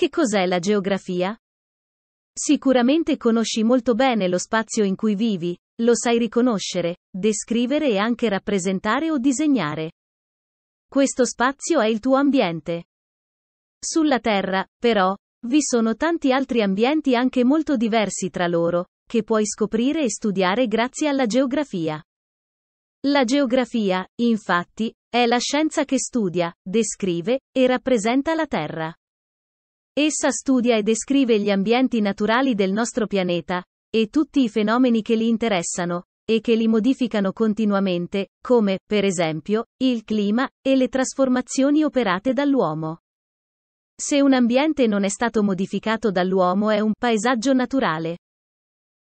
Che cos'è la geografia? Sicuramente conosci molto bene lo spazio in cui vivi, lo sai riconoscere, descrivere e anche rappresentare o disegnare. Questo spazio è il tuo ambiente. Sulla Terra, però, vi sono tanti altri ambienti anche molto diversi tra loro, che puoi scoprire e studiare grazie alla geografia. La geografia, infatti, è la scienza che studia, descrive e rappresenta la Terra. Essa studia e descrive gli ambienti naturali del nostro pianeta, e tutti i fenomeni che li interessano, e che li modificano continuamente, come, per esempio, il clima, e le trasformazioni operate dall'uomo. Se un ambiente non è stato modificato dall'uomo è un paesaggio naturale.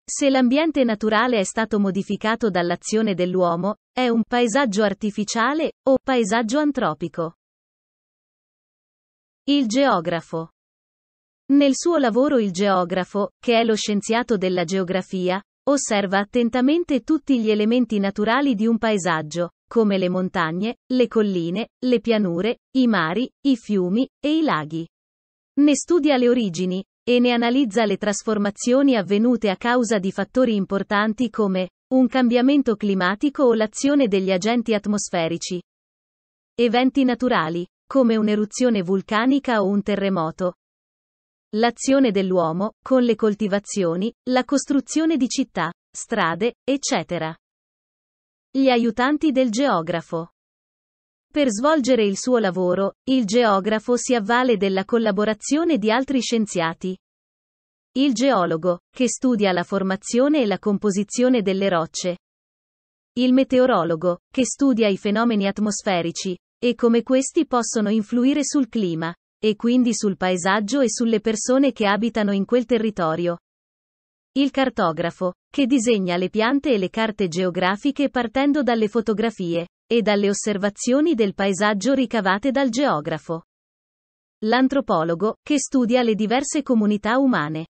Se l'ambiente naturale è stato modificato dall'azione dell'uomo, è un paesaggio artificiale, o paesaggio antropico. Il geografo. Nel suo lavoro il geografo, che è lo scienziato della geografia, osserva attentamente tutti gli elementi naturali di un paesaggio, come le montagne, le colline, le pianure, i mari, i fiumi e i laghi. Ne studia le origini e ne analizza le trasformazioni avvenute a causa di fattori importanti come un cambiamento climatico o l'azione degli agenti atmosferici. Eventi naturali, come un'eruzione vulcanica o un terremoto, l'azione dell'uomo, con le coltivazioni, la costruzione di città, strade, eccetera. Gli aiutanti del geografo. Per svolgere il suo lavoro, il geografo si avvale della collaborazione di altri scienziati. Il geologo, che studia la formazione e la composizione delle rocce. Il meteorologo, che studia i fenomeni atmosferici, e come questi possono influire sul clima e quindi sul paesaggio e sulle persone che abitano in quel territorio. Il cartografo, che disegna le piante e le carte geografiche partendo dalle fotografie e dalle osservazioni del paesaggio ricavate dal geografo. L'antropologo, che studia le diverse comunità umane.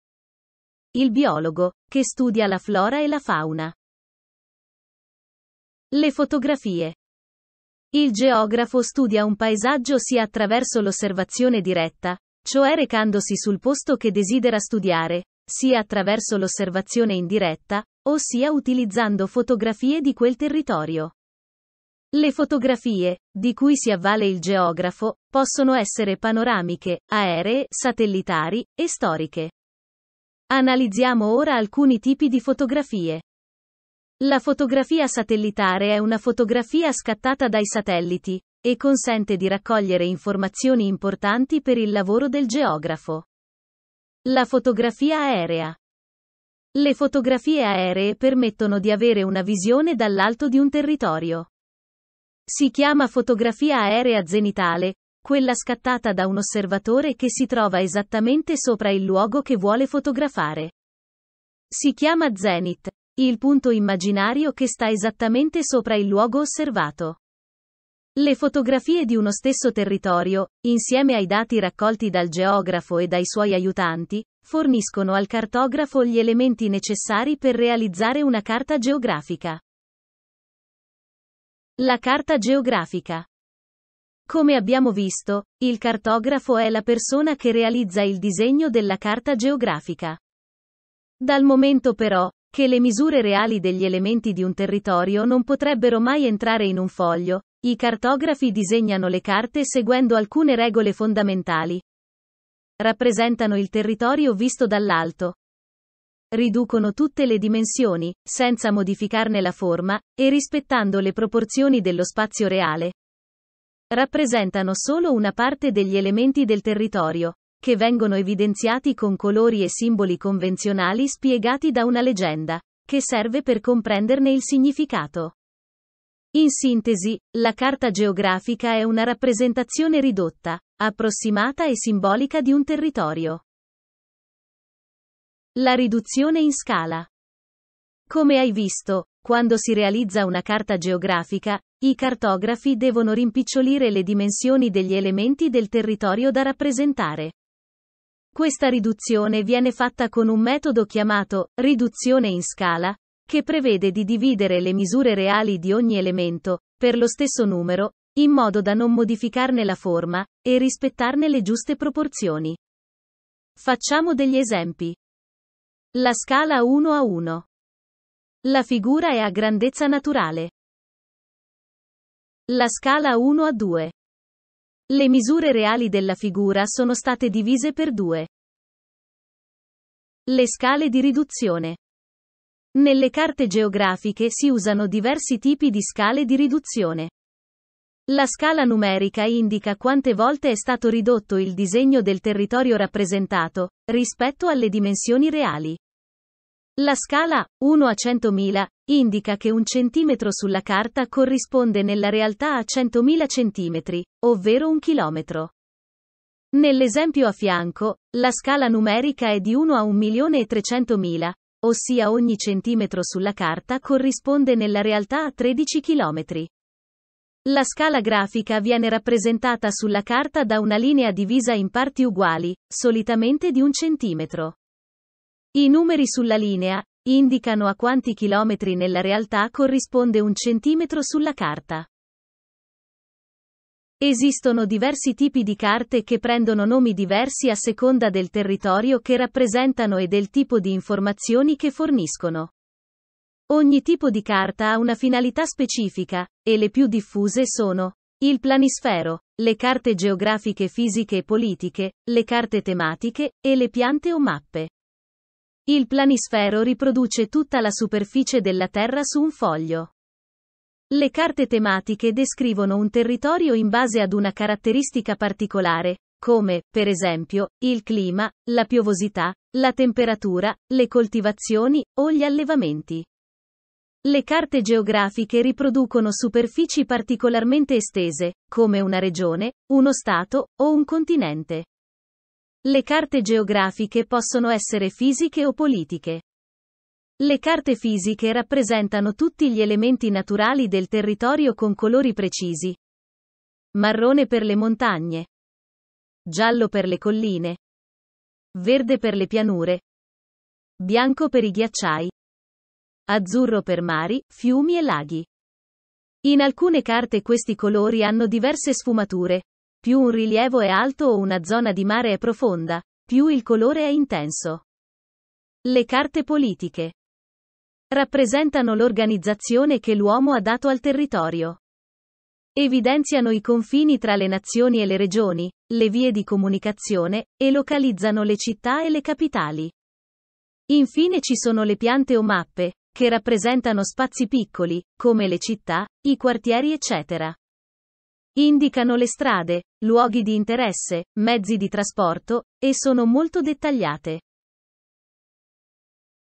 Il biologo, che studia la flora e la fauna. Le fotografie. Il geografo studia un paesaggio sia attraverso l'osservazione diretta, cioè recandosi sul posto che desidera studiare, sia attraverso l'osservazione indiretta, ossia utilizzando fotografie di quel territorio. Le fotografie, di cui si avvale il geografo, possono essere panoramiche, aeree, satellitari e storiche. Analizziamo ora alcuni tipi di fotografie. La fotografia satellitare è una fotografia scattata dai satelliti e consente di raccogliere informazioni importanti per il lavoro del geografo. La fotografia aerea. Le fotografie aeree permettono di avere una visione dall'alto di un territorio. Si chiama fotografia aerea zenitale, quella scattata da un osservatore che si trova esattamente sopra il luogo che vuole fotografare. Si chiama zenit, il punto immaginario che sta esattamente sopra il luogo osservato. Le fotografie di uno stesso territorio, insieme ai dati raccolti dal geografo e dai suoi aiutanti, forniscono al cartografo gli elementi necessari per realizzare una carta geografica. La carta geografica. Come abbiamo visto, il cartografo è la persona che realizza il disegno della carta geografica. Dal momento però che le misure reali degli elementi di un territorio non potrebbero mai entrare in un foglio, i cartografi disegnano le carte seguendo alcune regole fondamentali. Rappresentano il territorio visto dall'alto. Riducono tutte le dimensioni, senza modificarne la forma, e rispettando le proporzioni dello spazio reale. Rappresentano solo una parte degli elementi del territorio che vengono evidenziati con colori e simboli convenzionali spiegati da una leggenda, che serve per comprenderne il significato. In sintesi, la carta geografica è una rappresentazione ridotta, approssimata e simbolica di un territorio. La riduzione in scala. Come hai visto, quando si realizza una carta geografica, i cartografi devono rimpicciolire le dimensioni degli elementi del territorio da rappresentare. Questa riduzione viene fatta con un metodo chiamato riduzione in scala, che prevede di dividere le misure reali di ogni elemento, per lo stesso numero, in modo da non modificarne la forma, e rispettarne le giuste proporzioni. Facciamo degli esempi. La scala 1 a 1. La figura è a grandezza naturale. La scala 1 a 2. Le misure reali della figura sono state divise per due. Le scale di riduzione. Nelle carte geografiche si usano diversi tipi di scale di riduzione. La scala numerica indica quante volte è stato ridotto il disegno del territorio rappresentato, rispetto alle dimensioni reali. La scala 1 a 100.000 indica che un centimetro sulla carta corrisponde nella realtà a 100.000 centimetri, ovvero un chilometro. Nell'esempio a fianco, la scala numerica è di 1 a 1.300.000, ossia ogni centimetro sulla carta corrisponde nella realtà a 13 km. La scala grafica viene rappresentata sulla carta da una linea divisa in parti uguali, solitamente di un centimetro. I numeri sulla linea indicano a quanti chilometri nella realtà corrisponde un centimetro sulla carta. Esistono diversi tipi di carte che prendono nomi diversi a seconda del territorio che rappresentano e del tipo di informazioni che forniscono. Ogni tipo di carta ha una finalità specifica, e le più diffuse sono il planisfero, le carte geografiche fisiche e politiche, le carte tematiche, e le piante o mappe. Il planisfero riproduce tutta la superficie della Terra su un foglio. Le carte tematiche descrivono un territorio in base ad una caratteristica particolare, come, per esempio, il clima, la piovosità, la temperatura, le coltivazioni o gli allevamenti. Le carte geografiche riproducono superfici particolarmente estese, come una regione, uno stato o un continente. Le carte geografiche possono essere fisiche o politiche. Le carte fisiche rappresentano tutti gli elementi naturali del territorio con colori precisi. Marrone per le montagne. Giallo per le colline. Verde per le pianure. Bianco per i ghiacciai. Azzurro per mari, fiumi e laghi. In alcune carte questi colori hanno diverse sfumature, più un rilievo è alto o una zona di mare è profonda, più il colore è intenso. Le carte politiche rappresentano l'organizzazione che l'uomo ha dato al territorio. Evidenziano i confini tra le nazioni e le regioni, le vie di comunicazione, e localizzano le città e le capitali. Infine ci sono le piante o mappe, che rappresentano spazi piccoli, come le città, i quartieri eccetera. Indicano le strade, luoghi di interesse, mezzi di trasporto, e sono molto dettagliate.